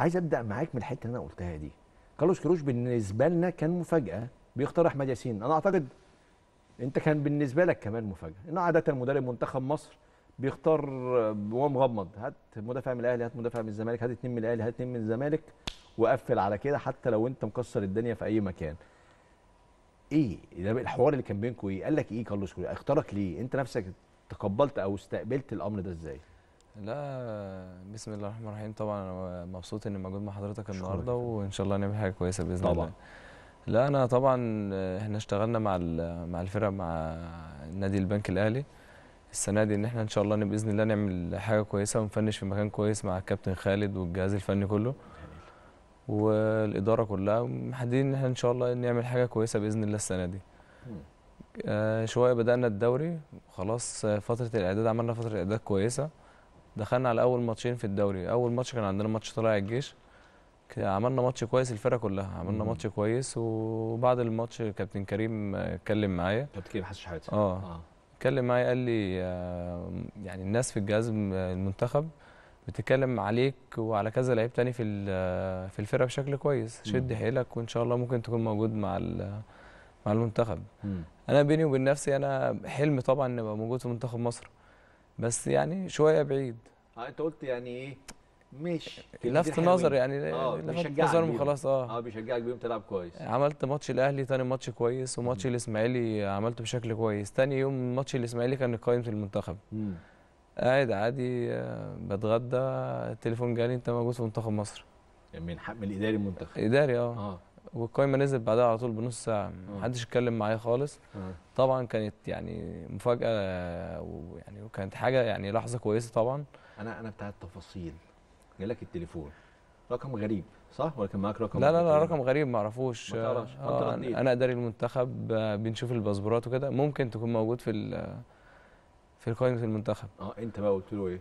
عايز ابدا معاك من الحته اللي انا قلتها دي كارلوس كروش بالنسبه لنا كان مفاجاه بيختار احمد ياسين انا اعتقد انت كان بالنسبه لك كمان مفاجاه انه عاده مدرب منتخب مصر بيختار وهو مغمض هات مدافع من الاهلي هات مدافع من الزمالك هات اتنين من الاهلي هات اتنين من الزمالك وقفل على كده حتى لو انت مكسر الدنيا في اي مكان ايه الحوار اللي كان بينكم ايه قال لك ايه كارلوس كروش اختارك ليه انت نفسك تقبلت او استقبلت الامر ده ازاي لا بسم الله الرحمن الرحيم طبعا انا مبسوط اني موجود مع حضرتك النهارده وان شاء الله نعمل حاجه كويسه باذن طبعا. الله لا انا طبعا احنا اشتغلنا مع مع الفرق مع نادي البنك الاهلي السنه دي ان احنا ان شاء الله باذن الله نعمل حاجه كويسه ونفنش في مكان كويس مع الكابتن خالد والجهاز الفني كله والاداره كلها محددين ان احنا ان شاء الله نعمل حاجه كويسه باذن الله السنه دي آه شويه بدانا الدوري خلاص فتره الاعداد عملنا فتره اعداد كويسه دخلنا على اول ماتشين في الدوري اول ماتش كان عندنا ماتش طلائع الجيش عملنا ماتش كويس الفرقه كلها عملنا ماتش كويس وبعد الماتش كابتن كريم اتكلم معايا كابتن كريم حسش شحاته اه, آه. اتكلم معايا قال لي آه، يعني الناس في الجهاز المنتخب بتتكلم عليك وعلى كذا لعيب تاني في في الفرقه بشكل كويس شد حيلك وان شاء الله ممكن تكون موجود مع مع المنتخب انا بيني وبين نفسي انا حلم طبعا ان ابقى موجود في منتخب مصر بس يعني شويه بعيد اه انت قلت يعني ايه مش لفت نظر يعني آه لفت نظر وخلاص اه اه بيشجعك بيهم تلعب كويس عملت ماتش الاهلي تاني ماتش كويس وماتش الاسماعيلي عملته بشكل كويس تاني يوم ماتش الاسماعيلي كان قايم في المنتخب قاعد عادي آه، بتغدى التليفون جالي انت موجود في منتخب مصر يعني من حق من الاداري المنتخب اداري اه, آه. والقايمه نزلت بعدها على طول بنص ساعه آه. محدش اتكلم معايا خالص آه. طبعا كانت يعني مفاجاه ويعني وكانت حاجه يعني لحظه كويسه طبعا انا انا بتاع التفاصيل جالك التليفون رقم غريب صح ولا كان معاك رقم لا لا لا رقم غريب ما اعرفوش آه آه انا اداري المنتخب بنشوف الباسبورات وكده ممكن تكون موجود في في قائمه المنتخب اه انت بقى قلت له ايه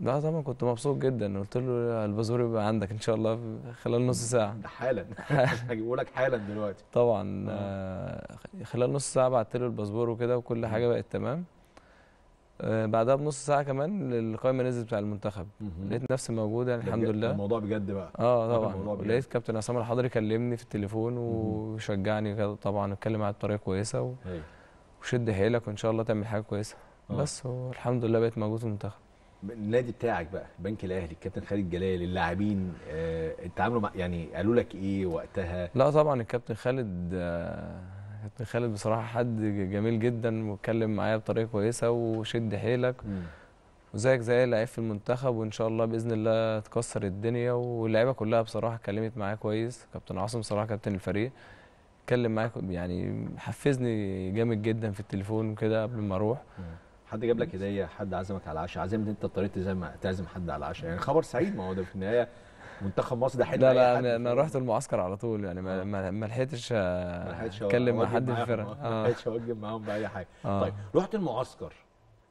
لا طبعا كنت مبسوط جدا قلت له الباسبور يبقى عندك ان شاء الله خلال نص ساعه ده حالا هجيبه لك حالا دلوقتي طبعا آه. آه. خلال نص ساعه بعت له الباسبور وكده وكل حاجه بقت تمام آه بعدها بنص ساعه كمان القائمه نزلت بتاع المنتخب لقيت نفسي موجود يعني الحمد لله الموضوع بجد بقى اه طبعا لقيت كابتن عصام الحضري كلمني في التليفون وشجعني طبعا اتكلم معاه بطريقه كويسه و... أيوه. وشد حيلك وان شاء الله تعمل حاجه كويسه آه. بس والحمد لله بقيت موجود في المنتخب النادي بتاعك بقى البنك الاهلي الكابتن خالد جلال اللاعبين اتعاملوا آه، مع يعني قالوا لك ايه وقتها لا طبعا الكابتن خالد آه، الكابتن خالد بصراحه حد جميل جدا واتكلم معايا بطريقه كويسه وشد حيلك وزيك زي لعيب في المنتخب وان شاء الله باذن الله تكسر الدنيا واللعيبه كلها بصراحه اتكلمت معايا كويس كابتن عاصم صراحه كابتن الفريق اتكلم معايا يعني حفزني جامد جدا في التليفون وكده قبل ما اروح حد جاب لك هديه حد عزمك على العشاء عزمت انت اضطريت تعزم تعزم حد على العشاء يعني خبر سعيد ما هو ده في النهايه منتخب مصر ده حلو لا لا انا, رحت المعسكر على طول يعني ما آه. ما لحقتش اتكلم مع حد في الفرقه ما آه. لحقتش اوجب معاهم باي حاجه آه. طيب رحت المعسكر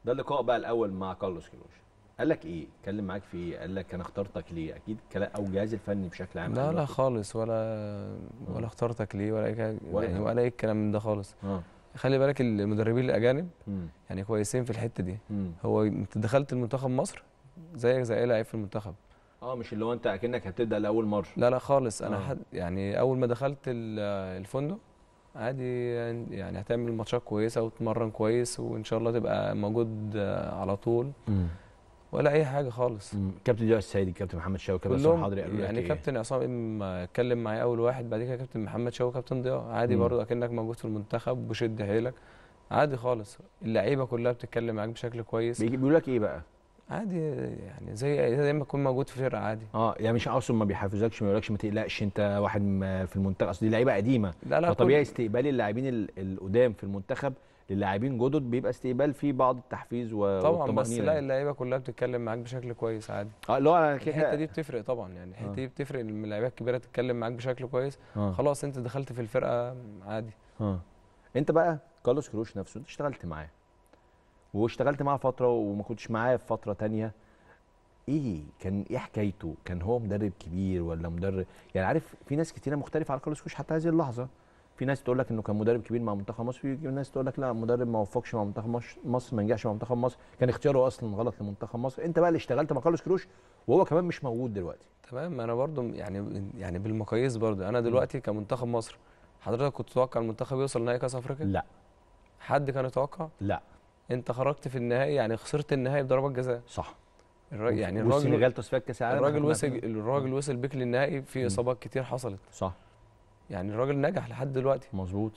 ده اللقاء بقى الاول مع كارلوس كيروش قال لك ايه؟ اتكلم معاك في ايه؟ قال لك انا اخترتك ليه؟ اكيد او الجهاز الفني بشكل عام لا لا خالص ولا آه. ولا اخترتك ليه ولا ولا, يعني ولا اي من ده خالص آه. خلي بالك المدربين الاجانب يعني كويسين في الحته دي مم. هو انت دخلت المنتخب مصر زيك زي اي لعيب في المنتخب اه مش اللي هو انت اكنك هتبدا لاول مره لا لا خالص انا آه. حد يعني اول ما دخلت الفندق عادي يعني هتعمل ماتشات كويسه وتتمرن كويس وان شاء الله تبقى موجود على طول مم. ولا اي حاجه خالص كابتن دياس السيدي كابتن محمد شوقي كابتن عصام حضري قالوا يعني إيه؟ كابتن عصام اتكلم معايا اول واحد بعد كده كابتن محمد شوقي كابتن ضياء عادي برضه اكنك موجود في المنتخب وشد حيلك عادي خالص اللعيبه كلها بتتكلم معاك بشكل كويس بيقول لك ايه بقى عادي يعني زي زي ما تكون موجود في فرقه عادي اه يعني مش اقصد ما بيحفزكش ما يقولكش ما تقلقش انت واحد في المنتخب اصل دي لعيبه قديمه لا لا فطبيعي استقبال اللاعبين القدام في المنتخب للاعبين جدد بيبقى استقبال فيه بعض التحفيز والطمانينه طبعا بس لا يعني. اللعيبه كلها بتتكلم معاك بشكل كويس عادي اه اللي هو انا كده الحته دي بتفرق طبعا يعني الحته آه. دي بتفرق ان اللعيبه الكبيره تتكلم معاك بشكل كويس آه. خلاص انت دخلت في الفرقه عادي آه. انت بقى كارلوس كروش نفسه انت اشتغلت معاه واشتغلت معاه فتره وما كنتش معاه في فتره ثانيه ايه كان ايه حكايته كان هو مدرب كبير ولا مدرب يعني عارف في ناس كتيره مختلفه على كارلوس كروش حتى هذه اللحظه في ناس تقول لك انه كان مدرب كبير مع منتخب مصر في ناس تقول لك لا مدرب ما وفقش مع منتخب مصر ما نجحش مع منتخب مصر كان اختياره اصلا غلط لمنتخب مصر انت بقى اللي اشتغلت مع كارلوس كروش وهو كمان مش موجود دلوقتي تمام انا برضو يعني يعني بالمقاييس برضو انا دلوقتي كمنتخب مصر حضرتك كنت تتوقع المنتخب يوصل نهائي كاس افريقيا لا حد كان يتوقع لا انت خرجت في النهائي يعني خسرت النهائي بضربات جزاء صح يعني الراجل يعني الراجل السنغال تصفيات كاس العالم الراجل وصل الراجل وصل بيك للنهائي في اصابات كتير حصلت صح يعني الراجل نجح لحد دلوقتي مظبوط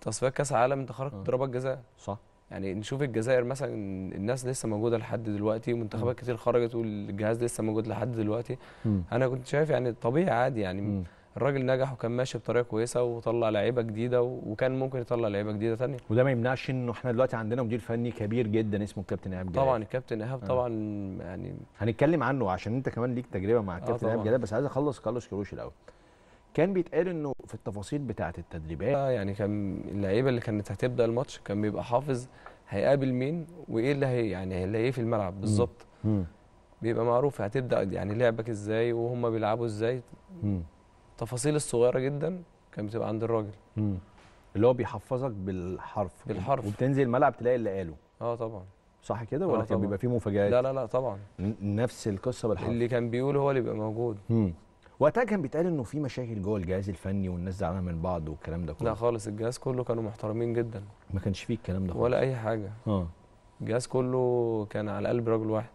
تصفيات كاس العالم انت خرجت آه. ضربات جزاء صح يعني نشوف الجزائر مثلا الناس لسه موجوده لحد دلوقتي منتخبات كتير خرجت والجهاز لسه موجود لحد دلوقتي م. انا كنت شايف يعني طبيعي عادي يعني م. الراجل نجح وكان ماشي بطريقه كويسه وطلع لعيبه جديده وكان ممكن يطلع لعيبه جديده ثانيه وده ما يمنعش انه احنا دلوقتي عندنا مدير فني كبير جدا اسمه الكابتن ايهاب جلال طبعا الكابتن ايهاب آه. طبعا يعني هنتكلم عنه عشان انت كمان ليك تجربه مع آه الكابتن ايهاب جلال بس عايز اخلص كارلوس كروش الاول كان بيتقال انه في التفاصيل بتاعه التدريبات آه، يعني كان اللعيبه اللي كانت هتبدا الماتش كان بيبقى حافظ هيقابل مين وايه اللي هي يعني هيلاقيه في الملعب بالظبط بيبقى معروف هتبدا يعني لعبك ازاي وهم بيلعبوا ازاي التفاصيل الصغيره جدا كانت بتبقى عند الراجل اللي هو بيحفظك بالحرف بالحرف وبتنزل الملعب تلاقي اللي قاله اه طبعا صح كده ولا آه، كان بيبقى فيه مفاجآت؟ لا لا لا طبعا نفس القصه بالحرف اللي كان بيقول هو اللي بيبقى موجود مم. وقتها كان بيتقال انه في مشاكل جوه الجهاز الفني والناس زعلانه من بعض والكلام ده كله لا خالص الجهاز كله كانوا محترمين جدا ما كانش فيه الكلام ده خالص. ولا اي حاجه اه الجهاز كله كان على قلب رجل واحد